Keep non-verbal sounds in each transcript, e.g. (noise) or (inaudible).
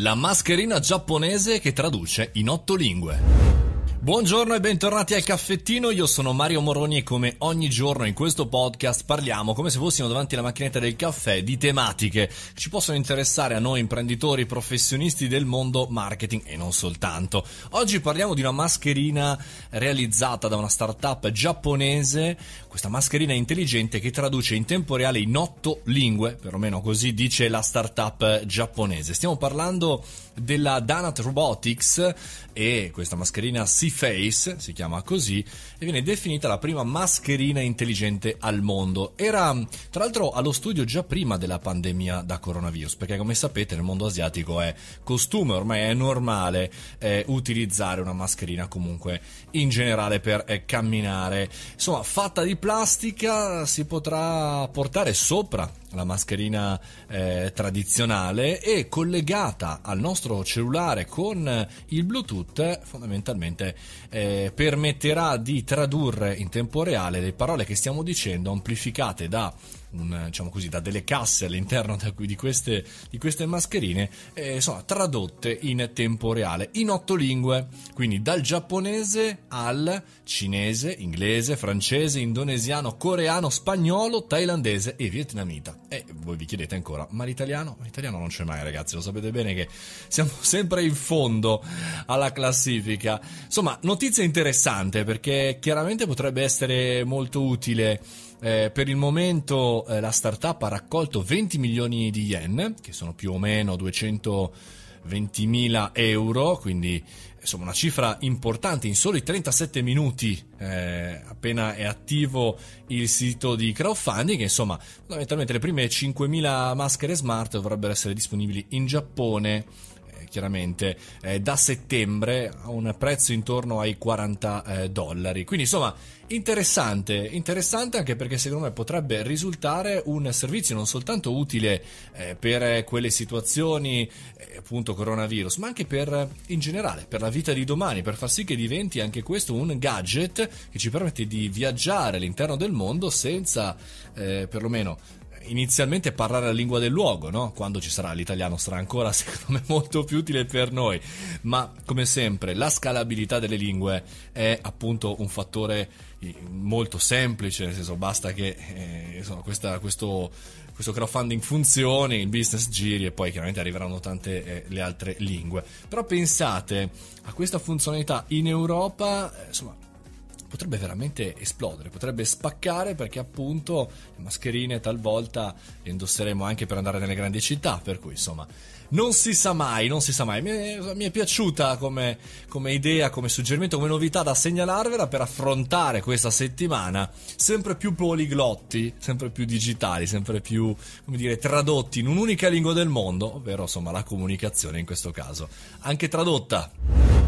la mascherina giapponese che traduce in otto lingue. Buongiorno e bentornati al caffettino, io sono Mario Moroni e come ogni giorno in questo podcast parliamo come se fossimo davanti alla macchinetta del caffè di tematiche che ci possono interessare a noi imprenditori, professionisti del mondo marketing e non soltanto. Oggi parliamo di una mascherina realizzata da una startup giapponese, questa mascherina intelligente che traduce in tempo reale in otto lingue, perlomeno così dice la startup giapponese. Stiamo parlando della Danat Robotics e questa mascherina si T-Face, si chiama così, e viene definita la prima mascherina intelligente al mondo. Era tra l'altro allo studio già prima della pandemia da coronavirus, perché come sapete nel mondo asiatico è costume, ormai è normale eh, utilizzare una mascherina comunque in generale per eh, camminare. Insomma, fatta di plastica si potrà portare sopra la mascherina eh, tradizionale e collegata al nostro cellulare con il Bluetooth fondamentalmente eh, permetterà di tradurre in tempo reale le parole che stiamo dicendo amplificate da un, diciamo così, da delle casse all'interno di queste, di queste mascherine eh, sono tradotte in tempo reale in otto lingue, quindi dal giapponese al cinese, inglese, francese, indonesiano, coreano, spagnolo, thailandese e vietnamita. E voi vi chiedete ancora, ma l'italiano? L'italiano non c'è mai ragazzi, lo sapete bene che siamo (laughs) sempre in fondo alla classifica. Insomma, notizia interessante perché chiaramente potrebbe essere molto utile eh, per il momento eh, la startup ha raccolto 20 milioni di yen, che sono più o meno 220 mila euro, quindi insomma una cifra importante in soli 37 minuti eh, appena è attivo il sito di crowdfunding insomma fondamentalmente le prime 5 mila maschere smart dovrebbero essere disponibili in Giappone eh, chiaramente eh, da settembre a un prezzo intorno ai 40 eh, dollari. Quindi insomma interessante, interessante anche perché secondo me potrebbe risultare un servizio non soltanto utile eh, per quelle situazioni eh, appunto coronavirus, ma anche per in generale per la vita di domani, per far sì che diventi anche questo un gadget che ci permette di viaggiare all'interno del mondo senza eh, perlomeno inizialmente parlare la lingua del luogo, no? quando ci sarà l'italiano sarà ancora (laughs) secondo me molto più utile per noi, ma come sempre la scalabilità delle lingue è appunto un fattore eh, molto semplice, nel senso basta che eh, insomma, questa, questo, questo, crowdfunding funzioni, il business giri e poi chiaramente arriveranno tante eh, le altre lingue. Però pensate a questa funzionalità in Europa, eh, insomma potrebbe veramente esplodere, potrebbe spaccare perché appunto le mascherine talvolta le indosseremo anche per andare nelle grandi città, per cui insomma non si sa mai, non si sa mai. Mi è, mi è piaciuta come, come, idea, come suggerimento, come novità da segnalarvela per affrontare questa settimana sempre più poliglotti, sempre più digitali, sempre più, come dire, tradotti in un'unica lingua del mondo, ovvero insomma la comunicazione in questo caso, anche tradotta.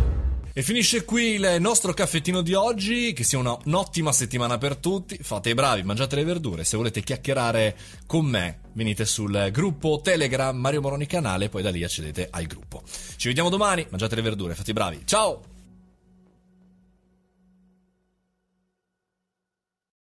E finisce qui il nostro caffettino di oggi, che sia una, un'ottima settimana per tutti, fate i bravi, mangiate le verdure, se volete chiacchierare con me venite sul gruppo Telegram Mario Moroni Canale, poi da lì accedete al gruppo. Ci vediamo domani, mangiate le verdure, fate i bravi, ciao!